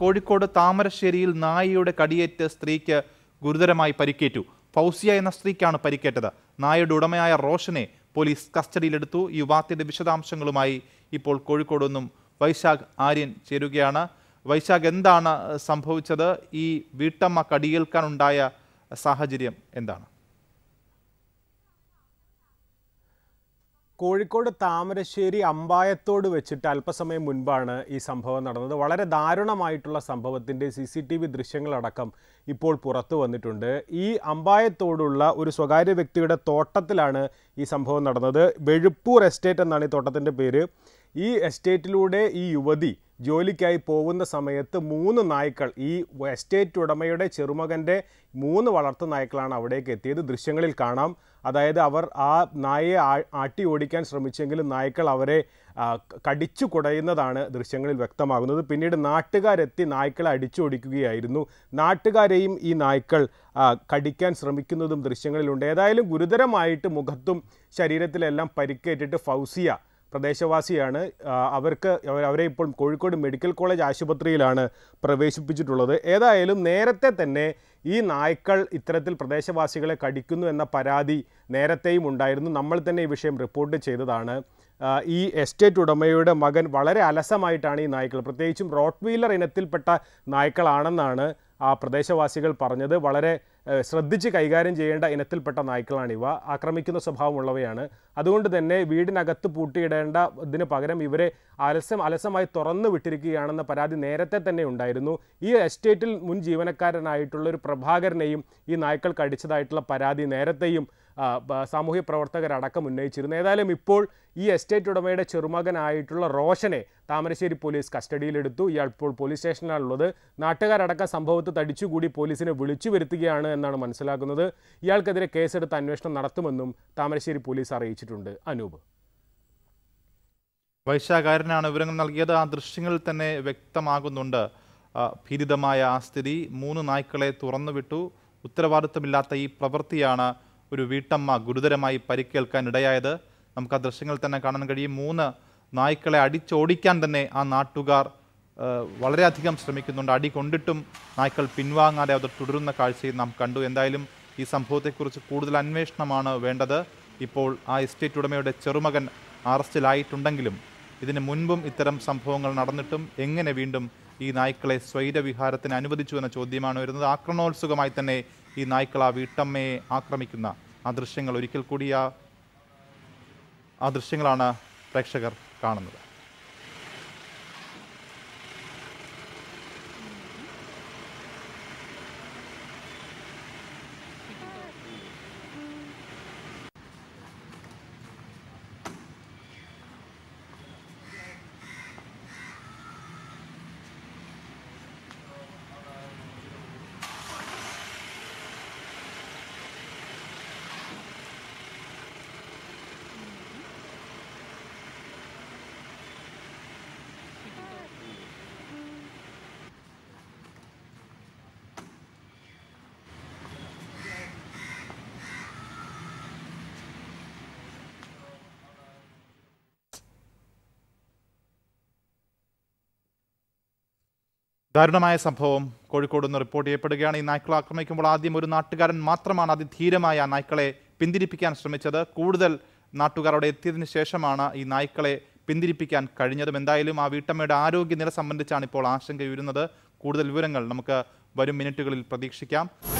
കോഴിക്കോട് താമരശ്ശേരിയിൽ നായയുടെ കടിയേറ്റ് സ്ത്രീക്ക് ഗുരുതരമായി പരിക്കേറ്റു ഫൗസിയ എന്ന സ്ത്രീക്കാണ് പരിക്കേറ്റത് നായയുടെ ഉടമയായ റോഷനെ പോലീസ് കസ്റ്റഡിയിലെടുത്തു ഈ വിശദാംശങ്ങളുമായി ഇപ്പോൾ കോഴിക്കോട് നിന്നും വൈശാഖ് ആര്യൻ ചേരുകയാണ് വൈശാഖ് എന്താണ് സംഭവിച്ചത് ഈ വീട്ടമ്മ കടിയേൽക്കാനുണ്ടായ സാഹചര്യം എന്താണ് കോഴിക്കോട് താമരശ്ശേരി അമ്പായത്തോട് വെച്ചിട്ട് അല്പസമയം മുൻപാണ് ഈ സംഭവം നടന്നത് വളരെ ദാരുണമായിട്ടുള്ള സംഭവത്തിൻ്റെ സി സി ടി വി ദൃശ്യങ്ങളടക്കം ഇപ്പോൾ പുറത്തു വന്നിട്ടുണ്ട് ഈ അമ്പായത്തോടുള്ള ഒരു സ്വകാര്യ വ്യക്തിയുടെ തോട്ടത്തിലാണ് ഈ സംഭവം നടന്നത് വെഴുപ്പൂർ എസ്റ്റേറ്റ് എന്നാണ് ഈ തോട്ടത്തിൻ്റെ പേര് ഈ എസ്റ്റേറ്റിലൂടെ ഈ യുവതി ജോലിക്കായി പോകുന്ന സമയത്ത് മൂന്ന് നായ്ക്കൾ ഈ എസ്റ്റേറ്റ് ഉടമയുടെ ചെറുമകൻ്റെ മൂന്ന് വളർത്തു നായ്ക്കളാണ് അവിടേക്ക് എത്തിയത് ദൃശ്യങ്ങളിൽ കാണാം അതായത് അവർ ആ നായയെ ആട്ടി ഓടിക്കാൻ ശ്രമിച്ചെങ്കിലും നായ്ക്കൾ അവരെ കടിച്ചു കുടയുന്നതാണ് ദൃശ്യങ്ങളിൽ വ്യക്തമാകുന്നത് പിന്നീട് നാട്ടുകാരെത്തി നായ്ക്കളെ അടിച്ചോടിക്കുകയായിരുന്നു നാട്ടുകാരെയും ഈ നായ്ക്കൾ കടിക്കാൻ ശ്രമിക്കുന്നതും ദൃശ്യങ്ങളിലുണ്ട് ഏതായാലും ഗുരുതരമായിട്ട് മുഖത്തും ശരീരത്തിലെല്ലാം പരിക്കേറ്റിട്ട് ഫൗസിയ പ്രദേശവാസിയാണ് അവർക്ക് അവരെ ഇപ്പോൾ കോഴിക്കോട് മെഡിക്കൽ കോളേജ് ആശുപത്രിയിലാണ് പ്രവേശിപ്പിച്ചിട്ടുള്ളത് ഏതായാലും നേരത്തെ തന്നെ ഈ നായ്ക്കൾ ഇത്തരത്തിൽ പ്രദേശവാസികളെ കടിക്കുന്നു എന്ന പരാതി നേരത്തെയും ഉണ്ടായിരുന്നു നമ്മൾ തന്നെ ഈ വിഷയം റിപ്പോർട്ട് ചെയ്തതാണ് ഈ എസ്റ്റേറ്റ് ഉടമയുടെ മകൻ വളരെ അലസമായിട്ടാണ് ഈ നായ്ക്കൾ പ്രത്യേകിച്ചും റോട്ട് വീലർ ഇനത്തിൽപ്പെട്ട നായ്ക്കളാണെന്നാണ് ആ പ്രദേശവാസികൾ പറഞ്ഞത് വളരെ ശ്രദ്ധിച്ച് കൈകാര്യം ചെയ്യേണ്ട ഇനത്തിൽപ്പെട്ട നായ്ക്കളാണിവ ഇവ ആക്രമിക്കുന്ന സ്വഭാവമുള്ളവയാണ് അതുകൊണ്ട് തന്നെ വീടിനകത്ത് പൂട്ടിയിടേണ്ട ഇതിന് പകരം ഇവരെ അലസം അലസമായി തുറന്നു വിട്ടിരിക്കുകയാണെന്ന പരാതി നേരത്തെ തന്നെ ഉണ്ടായിരുന്നു ഈ എസ്റ്റേറ്റിൽ മുൻ ജീവനക്കാരനായിട്ടുള്ള ഒരു പ്രഭാകരനെയും ഈ നായ്ക്കൾ കടിച്ചതായിട്ടുള്ള പരാതി നേരത്തെയും സാമൂഹ്യ പ്രവർത്തകരടക്കം ഉന്നയിച്ചിരുന്നു ഏതായാലും ഇപ്പോൾ ഈ എസ്റ്റേറ്റ് ഉടമയുടെ ചെറുമകനായിട്ടുള്ള റോഷനെ താമരശ്ശേരി പോലീസ് കസ്റ്റഡിയിലെടുത്തു ഇയാൾ ഇപ്പോൾ പോലീസ് സ്റ്റേഷനിലാണുള്ളത് നാട്ടുകാരടക്കം സംഭവത്ത് തടിച്ചുകൂടി പോലീസിനെ വിളിച്ചു വരുത്തുകയാണ് എന്നാണ് മനസ്സിലാക്കുന്നത് ഇയാൾക്കെതിരെ കേസെടുത്ത് അന്വേഷണം നടത്തുമെന്നും താമരശ്ശേരി പോലീസ് അറിയിച്ചിട്ടുണ്ട് അനൂപ് വൈശാഖാരനാണ് വിവരങ്ങൾ നൽകിയത് ആ ദൃശ്യങ്ങൾ തന്നെ വ്യക്തമാകുന്നുണ്ട് ഭീരിതമായ ആ സ്ഥിതി മൂന്ന് നായ്ക്കളെ തുറന്നുവിട്ടു ഉത്തരവാദിത്തമില്ലാത്ത ഈ പ്രവൃത്തിയാണ് ഒരു വീട്ടമ്മ ഗുരുതരമായി പരിക്കേൽക്കാൻ ഇടയായത് നമുക്ക് ആ ദൃശ്യങ്ങൾ തന്നെ കാണാൻ കഴിയും മൂന്ന് നായ്ക്കളെ അടിച്ചോടിക്കാൻ തന്നെ ആ നാട്ടുകാർ വളരെയധികം ശ്രമിക്കുന്നുണ്ട് അടി കൊണ്ടിട്ടും നായ്ക്കൾ പിൻവാങ്ങാതെ അത് തുടരുന്ന കാഴ്ചയും നാം കണ്ടു എന്തായാലും ഈ സംഭവത്തെക്കുറിച്ച് കൂടുതൽ അന്വേഷണമാണ് വേണ്ടത് ഇപ്പോൾ ആ എസ്റ്റേറ്റ് ഉടമയുടെ ചെറുമകൻ അറസ്റ്റിലായിട്ടുണ്ടെങ്കിലും ഇതിന് മുൻപും ഇത്തരം സംഭവങ്ങൾ നടന്നിട്ടും എങ്ങനെ വീണ്ടും ഈ നായ്ക്കളെ സ്വൈരവിഹാരത്തിന് അനുവദിച്ചു എന്ന ചോദ്യമാണ് വരുന്നത് ആക്രണോത്സുകമായി തന്നെ ഈ നായ്ക്കൾ ആ വീട്ടമ്മയെ ആക്രമിക്കുന്ന ആ ദൃശ്യങ്ങൾ ഒരിക്കൽ കൂടി ആ ദൃശ്യങ്ങളാണ് പ്രേക്ഷകർ കാണുന്നത് ദാരുണമായ സംഭവം കോഴിക്കോട് നിന്ന് റിപ്പോർട്ട് ചെയ്യപ്പെടുകയാണ് ഈ നായ്ക്കളെ ആക്രമിക്കുമ്പോൾ ആദ്യം ഒരു നാട്ടുകാരൻ മാത്രമാണ് അതിധീരമായ നായ്ക്കളെ പിന്തിരിപ്പിക്കാൻ ശ്രമിച്ചത് കൂടുതൽ നാട്ടുകാർ അവിടെ എത്തിയതിനു ശേഷമാണ് ഈ നായ്ക്കളെ പിന്തിരിപ്പിക്കാൻ കഴിഞ്ഞതും എന്തായാലും ആ വീട്ടമ്മയുടെ ആരോഗ്യനില സംബന്ധിച്ചാണ് ഇപ്പോൾ ആശങ്കയുരുന്നത് കൂടുതൽ വിവരങ്ങൾ നമുക്ക് വരും മിനിറ്റുകളിൽ പ്രതീക്ഷിക്കാം